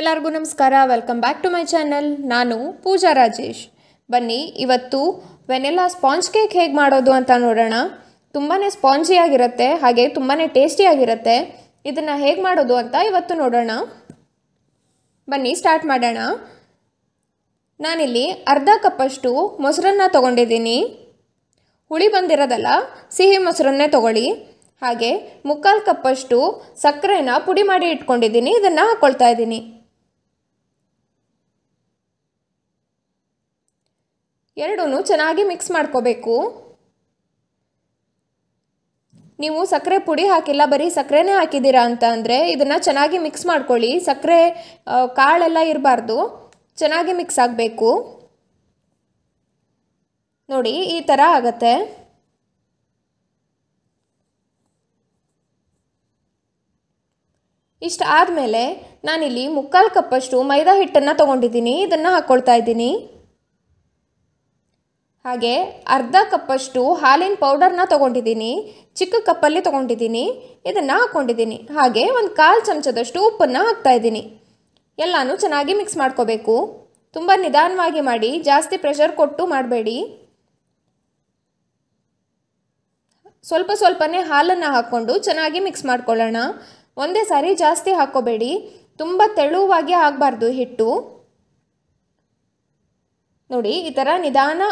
ಎಲ್ಲರಿಗೂ ನಮಸ್ಕಾರ welcome back to my channel ನಾನು ಪೂಜಾ ರಾಜೇಶ್ ಬನ್ನಿ ಇವತ್ತು ವೆನಿಲಾ ಸ್ಪಾಂಜ್ ಕೇಕ್ ಹೇಗೆ ಮಾಡೋದು ಅಂತ ನೋಡೋಣ ತುಂಬಾ ಸ್ಪಾಂಜಿಯಾಗಿರುತ್ತೆ ಹಾಗೆ ತುಂಬಾ ಟೇಸ್ಟಿಯಾಗಿರುತ್ತೆ ಇದನ್ನು ಹೇಗೆ ಮಾಡೋದು ಅಂತ ಇವತ್ತು ನೋಡೋಣ ಬನ್ನಿ ಸ್ಟಾರ್ಟ್ ಮಾಡೋಣ ನಾನಿಲ್ಲಿ ಅರ್ಧ ಕಪ್ಪಷ್ಟು ಮೊಸರನ್ನು ತೊಗೊಂಡಿದ್ದೀನಿ ಹುಳಿ ಬಂದಿರೋದಲ್ಲ ಸಿಹಿ ಮೊಸರನ್ನೇ ತೊಗೊಳ್ಳಿ ಹಾಗೆ ಮುಕ್ಕಾಲು ಕಪ್ಪಷ್ಟು ಸಕ್ಕರೆನ ಪುಡಿ ಮಾಡಿ ಇಟ್ಕೊಂಡಿದ್ದೀನಿ ಇದನ್ನು ಹಾಕ್ಕೊಳ್ತಾ ಇದ್ದೀನಿ ಎರಡೂ ಚೆನ್ನಾಗಿ ಮಿಕ್ಸ್ ಮಾಡ್ಕೋಬೇಕು ನೀವು ಸಕ್ಕರೆ ಪುಡಿ ಹಾಕಿಲ್ಲ ಬರೀ ಸಕ್ಕರೆನೇ ಹಾಕಿದ್ದೀರಾ ಅಂತ ಅಂದರೆ ಇದನ್ನು ಚೆನ್ನಾಗಿ ಮಿಕ್ಸ್ ಮಾಡ್ಕೊಳ್ಳಿ ಸಕ್ಕರೆ ಕಾಳೆಲ್ಲ ಇರಬಾರ್ದು ಚೆನ್ನಾಗಿ ಮಿಕ್ಸ್ ಆಗಬೇಕು ನೋಡಿ ಈ ಥರ ಆಗತ್ತೆ ಇಷ್ಟು ಆದಮೇಲೆ ನಾನಿಲ್ಲಿ ಮುಕ್ಕಾಲು ಕಪ್ಪಷ್ಟು ಮೈದಾ ಹಿಟ್ಟನ್ನು ತೊಗೊಂಡಿದ್ದೀನಿ ಇದನ್ನು ಹಾಕ್ಕೊಳ್ತಾ ಇದ್ದೀನಿ ಹಾಗೆ ಅರ್ಧ ಕಪ್ಪಷ್ಟು ಹಾಲಿನ ಪೌಡರ್ನ ತೊಗೊಂಡಿದ್ದೀನಿ ಚಿಕ್ಕ ಕಪ್ಪಲ್ಲಿ ತೊಗೊಂಡಿದ್ದೀನಿ ಇದನ್ನು ಹಾಕ್ಕೊಂಡಿದ್ದೀನಿ ಹಾಗೆ ಒಂದು ಕಾಲು ಚಮಚದಷ್ಟು ಉಪ್ಪನ್ನು ಹಾಕ್ತಾಯಿದ್ದೀನಿ ಎಲ್ಲನೂ ಚೆನ್ನಾಗಿ ಮಿಕ್ಸ್ ಮಾಡ್ಕೋಬೇಕು ತುಂಬ ನಿಧಾನವಾಗಿ ಮಾಡಿ ಜಾಸ್ತಿ ಪ್ರೆಷರ್ ಕೊಟ್ಟು ಮಾಡಬೇಡಿ ಸ್ವಲ್ಪ ಸ್ವಲ್ಪನೇ ಹಾಲನ್ನು ಹಾಕ್ಕೊಂಡು ಚೆನ್ನಾಗಿ ಮಿಕ್ಸ್ ಮಾಡ್ಕೊಳ್ಳೋಣ ಒಂದೇ ಸಾರಿ ಜಾಸ್ತಿ ಹಾಕ್ಕೋಬೇಡಿ ತುಂಬ ತೆಳುವಾಗಿ ಆಗಬಾರ್ದು ಹಿಟ್ಟು ನೋಡಿ ಈ ಥರ ನಿಧಾನ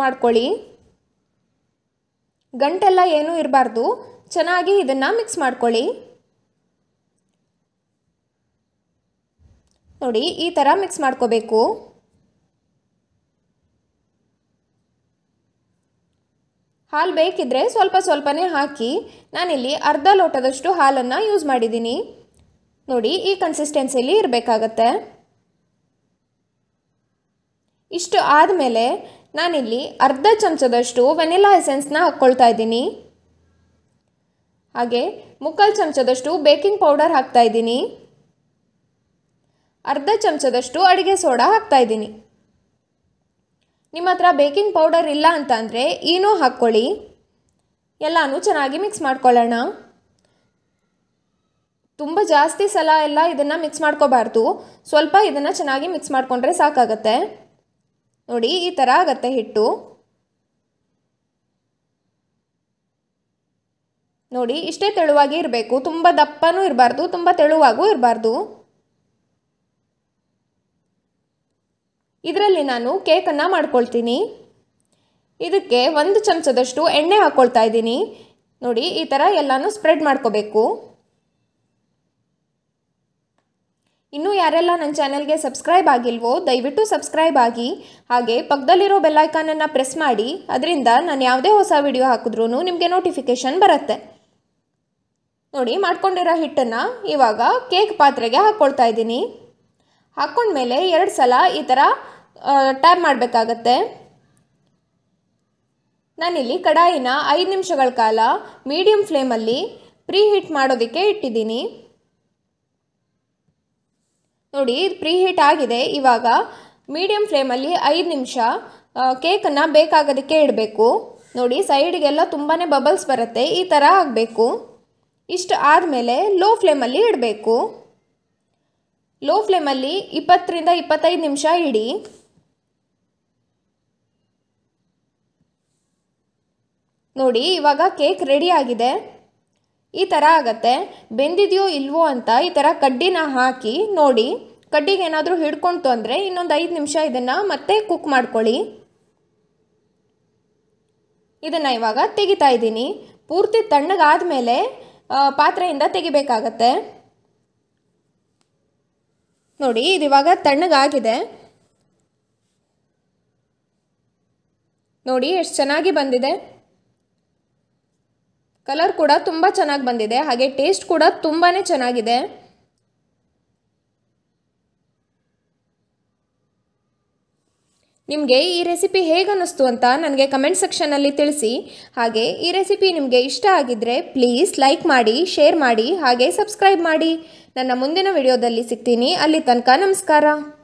ಮಾಡ್ಕೊಳ್ಳಿ ಗಂಟೆಲ್ಲ ಏನೂ ಇರಬಾರ್ದು ಚೆನ್ನಾಗಿ ಇದನ್ನು ಮಿಕ್ಸ್ ಮಾಡ್ಕೊಳ್ಳಿ ನೋಡಿ ಈ ಥರ ಮಿಕ್ಸ್ ಮಾಡ್ಕೋಬೇಕು ಹಾಲು ಬೇಕಿದ್ರೆ ಸ್ವಲ್ಪ ಸ್ವಲ್ಪನೇ ಹಾಕಿ ನಾನಿಲ್ಲಿ ಅರ್ಧ ಲೋಟದಷ್ಟು ಹಾಲನ್ನು ಯೂಸ್ ಮಾಡಿದ್ದೀನಿ ನೋಡಿ ಈ ಕನ್ಸಿಸ್ಟೆನ್ಸಿಯಲ್ಲಿ ಇರಬೇಕಾಗತ್ತೆ ಇಷ್ಟು ಆದಮೇಲೆ ನಾನಿಲ್ಲಿ ಅರ್ಧ ಚಮಚದಷ್ಟು ವೆನಿಲಾ ಎಸೆನ್ಸ್ನ ಹಾಕ್ಕೊಳ್ತಾ ಇದ್ದೀನಿ ಹಾಗೆ ಮುಕ್ಕಾಲು ಚಮಚದಷ್ಟು ಬೇಕಿಂಗ್ ಪೌಡರ್ ಹಾಕ್ತಾ ಇದ್ದೀನಿ ಅರ್ಧ ಚಮಚದಷ್ಟು ಅಡುಗೆ ಸೋಡಾ ಹಾಕ್ತಾ ಇದ್ದೀನಿ ನಿಮ್ಮ ಹತ್ರ ಬೇಕಿಂಗ್ ಪೌಡರ್ ಇಲ್ಲ ಅಂತಂದರೆ ಅಂದರೆ ಏನೋ ಹಾಕ್ಕೊಳ್ಳಿ ಎಲ್ಲನೂ ಚೆನ್ನಾಗಿ ಮಿಕ್ಸ್ ಮಾಡ್ಕೊಳ್ಳೋಣ ತುಂಬ ಜಾಸ್ತಿ ಸಲ ಎಲ್ಲ ಇದನ್ನು ಮಿಕ್ಸ್ ಮಾಡ್ಕೋಬಾರ್ದು ಸ್ವಲ್ಪ ಇದನ್ನು ಚೆನ್ನಾಗಿ ಮಿಕ್ಸ್ ಮಾಡಿಕೊಂಡ್ರೆ ಸಾಕಾಗತ್ತೆ ನೋಡಿ ಈ ಥರ ಆಗತ್ತೆ ಹಿಟ್ಟು ನೋಡಿ ಇಷ್ಟೇ ತೆಳುವಾಗಿ ಇರಬೇಕು ತುಂಬ ದಪ್ಪನೂ ಇರಬಾರ್ದು ತುಂಬ ತೆಳುವಾಗೂ ಇರಬಾರ್ದು ಇದರಲ್ಲಿ ನಾನು ಕೇಕನ್ನು ಮಾಡ್ಕೊಳ್ತೀನಿ ಇದಕ್ಕೆ ಒಂದು ಚಮಚದಷ್ಟು ಎಣ್ಣೆ ಹಾಕ್ಕೊಳ್ತಾ ಇದ್ದೀನಿ ನೋಡಿ ಈ ಥರ ಎಲ್ಲನೂ ಸ್ಪ್ರೆಡ್ ಮಾಡ್ಕೋಬೇಕು ಇನ್ನೂ ಯಾರೆಲ್ಲ ನನ್ನ ಚಾನೆಲ್ಗೆ ಸಬ್ಸ್ಕ್ರೈಬ್ ಆಗಿಲ್ವೋ ದಯವಿಟ್ಟು ಸಬ್ಸ್ಕ್ರೈಬ್ ಆಗಿ ಹಾಗೆ ಪಕ್ಕದಲ್ಲಿರೋ ಬೆಲ್ಲೈಕಾನನ್ನು ಪ್ರೆಸ್ ಮಾಡಿ ಅದರಿಂದ ನಾನು ಯಾವುದೇ ಹೊಸ ವಿಡಿಯೋ ಹಾಕಿದ್ರೂ ನಿಮಗೆ ನೋಟಿಫಿಕೇಷನ್ ಬರುತ್ತೆ ನೋಡಿ ಮಾಡ್ಕೊಂಡಿರೋ ಹಿಟ್ಟನ್ನು ಇವಾಗ ಕೇಕ್ ಪಾತ್ರೆಗೆ ಹಾಕ್ಕೊಳ್ತಾ ಇದ್ದೀನಿ ಹಾಕ್ಕೊಂಡ್ಮೇಲೆ ಎರಡು ಸಲ ಈ ಥರ ಟ್ಯಾಪ್ ಮಾಡಬೇಕಾಗತ್ತೆ ನಾನಿಲ್ಲಿ ಕಡಾಯಿನ ಐದು ನಿಮಿಷಗಳ ಕಾಲ ಮೀಡಿಯಂ ಫ್ಲೇಮಲ್ಲಿ ಪ್ರೀ ಹೀಟ್ ಮಾಡೋದಕ್ಕೆ ಇಟ್ಟಿದ್ದೀನಿ ನೋಡಿ ಇದು ಪ್ರೀ ಹೀಟ್ ಆಗಿದೆ ಇವಾಗ ಮೀಡಿಯಮ್ ಫ್ಲೇಮಲ್ಲಿ ಐದು ನಿಮಿಷ ಕೇಕನ್ನು ಬೇಕಾಗೋದಕ್ಕೆ ಇಡಬೇಕು ನೋಡಿ ಸೈಡ್ಗೆಲ್ಲ ತುಂಬಾ ಬಬಲ್ಸ್ ಬರುತ್ತೆ ಈ ಥರ ಆಗಬೇಕು ಇಷ್ಟು ಆದಮೇಲೆ ಲೋ ಫ್ಲೇಮಲ್ಲಿ ಇಡಬೇಕು ಲೋ ಫ್ಲೇಮಲ್ಲಿ ಇಪ್ಪತ್ತರಿಂದ ಇಪ್ಪತ್ತೈದು ನಿಮಿಷ ಇಡಿ ನೋಡಿ ಇವಾಗ ಕೇಕ್ ರೆಡಿ ಆಗಿದೆ ಈ ಥರ ಆಗತ್ತೆ ಬೆಂದಿದೆಯೋ ಇಲ್ವೋ ಅಂತ ಈ ಥರ ಕಡ್ಡಿನ ಹಾಕಿ ನೋಡಿ ಕಡ್ಡಿಗೆ ಏನಾದರೂ ಹಿಡ್ಕೊಂಡು ತೊಂದರೆ ಇನ್ನೊಂದು ಐದು ನಿಮಿಷ ಇದನ್ನು ಮತ್ತೆ ಕುಕ್ ಮಾಡ್ಕೊಳ್ಳಿ ಇದನ್ನು ಇವಾಗ ತೆಗಿತಾ ಇದ್ದೀನಿ ಪೂರ್ತಿ ತಣ್ಣಗಾದ ಮೇಲೆ ಪಾತ್ರೆಯಿಂದ ತೆಗಿಬೇಕಾಗತ್ತೆ ನೋಡಿ ಇದು ಇವಾಗ ತಣ್ಣಗಾಗಿದೆ ನೋಡಿ ಎಷ್ಟು ಚೆನ್ನಾಗಿ ಬಂದಿದೆ ಕಲರ್ ಕೂಡ ತುಂಬ ಚೆನ್ನಾಗಿ ಬಂದಿದೆ ಹಾಗೆ ಟೇಸ್ಟ್ ಕೂಡ ತುಂಬಾ ಚೆನ್ನಾಗಿದೆ ನಿಮಗೆ ಈ ರೆಸಿಪಿ ಅನ್ನಿಸ್ತು ಅಂತ ನನಗೆ ಕಮೆಂಟ್ ಸೆಕ್ಷನ್ನಲ್ಲಿ ತಿಳಿಸಿ ಹಾಗೆ ಈ ರೆಸಿಪಿ ನಿಮಗೆ ಇಷ್ಟ ಆಗಿದ್ದರೆ ಪ್ಲೀಸ್ ಲೈಕ್ ಮಾಡಿ ಶೇರ್ ಮಾಡಿ ಹಾಗೆ ಸಬ್ಸ್ಕ್ರೈಬ್ ಮಾಡಿ ನನ್ನ ಮುಂದಿನ ವಿಡಿಯೋದಲ್ಲಿ ಸಿಗ್ತೀನಿ ಅಲ್ಲಿ ತನಕ ನಮಸ್ಕಾರ